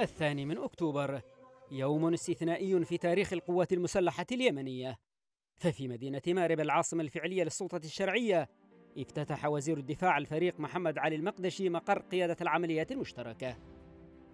الثاني من أكتوبر يوم استثنائي في تاريخ القوات المسلحة اليمنية ففي مدينة مارب العاصمة الفعلية للسلطة الشرعية افتتح وزير الدفاع الفريق محمد علي المقدشي مقر قيادة العمليات المشتركة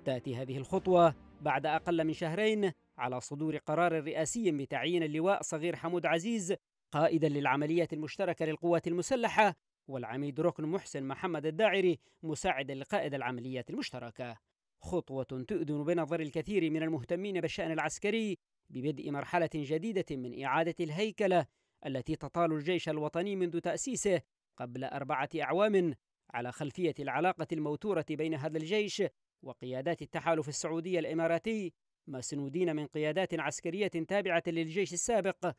تأتي هذه الخطوة بعد أقل من شهرين على صدور قرار رئاسي بتعيين اللواء صغير حمود عزيز قائدا للعمليات المشتركة للقوات المسلحة والعميد ركن محسن محمد الداعري مساعدا لقائد العمليات المشتركة خطوة تؤذن بنظر الكثير من المهتمين بالشأن العسكري ببدء مرحلة جديدة من إعادة الهيكلة التي تطال الجيش الوطني منذ تأسيسه قبل أربعة أعوام على خلفية العلاقة الموتورة بين هذا الجيش وقيادات التحالف السعودي الإماراتي مسنودين من قيادات عسكرية تابعة للجيش السابق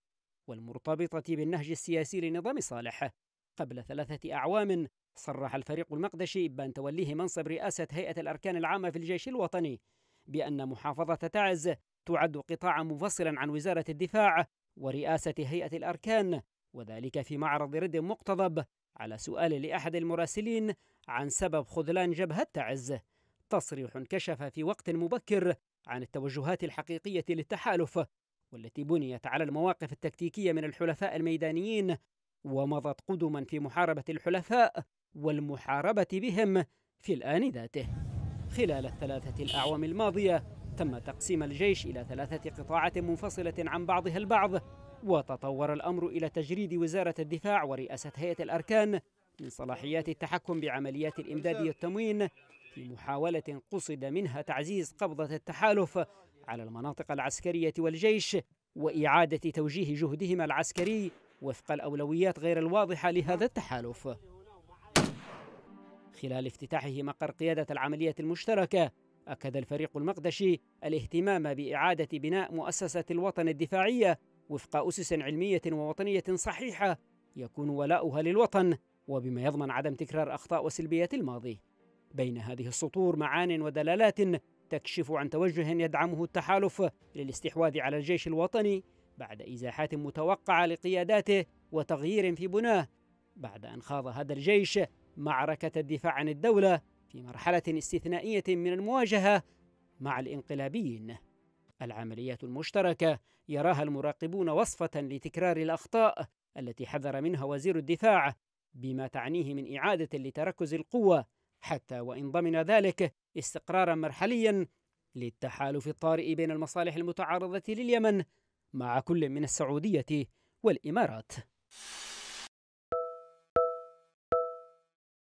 والمرتبطة بالنهج السياسي لنظام صالح قبل ثلاثة أعوام صرح الفريق المقدشي بأن توليه منصب رئاسة هيئة الأركان العامة في الجيش الوطني بأن محافظة تعز تعد قطاعا منفصلا عن وزارة الدفاع ورئاسة هيئة الأركان وذلك في معرض رد مقتضب على سؤال لأحد المراسلين عن سبب خذلان جبهة تعز تصريح كشف في وقت مبكر عن التوجهات الحقيقية للتحالف والتي بنيت على المواقف التكتيكية من الحلفاء الميدانيين ومضت قدما في محاربة الحلفاء والمحاربة بهم في الآن ذاته خلال الثلاثة الأعوام الماضية تم تقسيم الجيش إلى ثلاثة قطاعات منفصلة عن بعضها البعض وتطور الأمر إلى تجريد وزارة الدفاع ورئاسة هيئة الأركان من صلاحيات التحكم بعمليات الإمداد والتموين في محاولة قصد منها تعزيز قبضة التحالف على المناطق العسكرية والجيش وإعادة توجيه جهدهما العسكري وفق الأولويات غير الواضحة لهذا التحالف خلال افتتاحه مقر قيادة العملية المشتركة أكد الفريق المقدشي الاهتمام بإعادة بناء مؤسسة الوطن الدفاعية وفق أسس علمية ووطنية صحيحة يكون ولاؤها للوطن وبما يضمن عدم تكرار أخطاء وسلبيات الماضي بين هذه السطور معان ودلالات تكشف عن توجه يدعمه التحالف للاستحواذ على الجيش الوطني بعد إزاحات متوقعة لقياداته وتغيير في بناه بعد أن خاض هذا الجيش معركة الدفاع عن الدولة في مرحلة استثنائية من المواجهة مع الانقلابيين. العملية المشتركة يراها المراقبون وصفة لتكرار الأخطاء التي حذر منها وزير الدفاع بما تعنيه من إعادة لتركز القوة حتى وإن ضمن ذلك استقرارا مرحليا للتحالف الطارئ بين المصالح المتعارضة لليمن مع كل من السعودية والإمارات.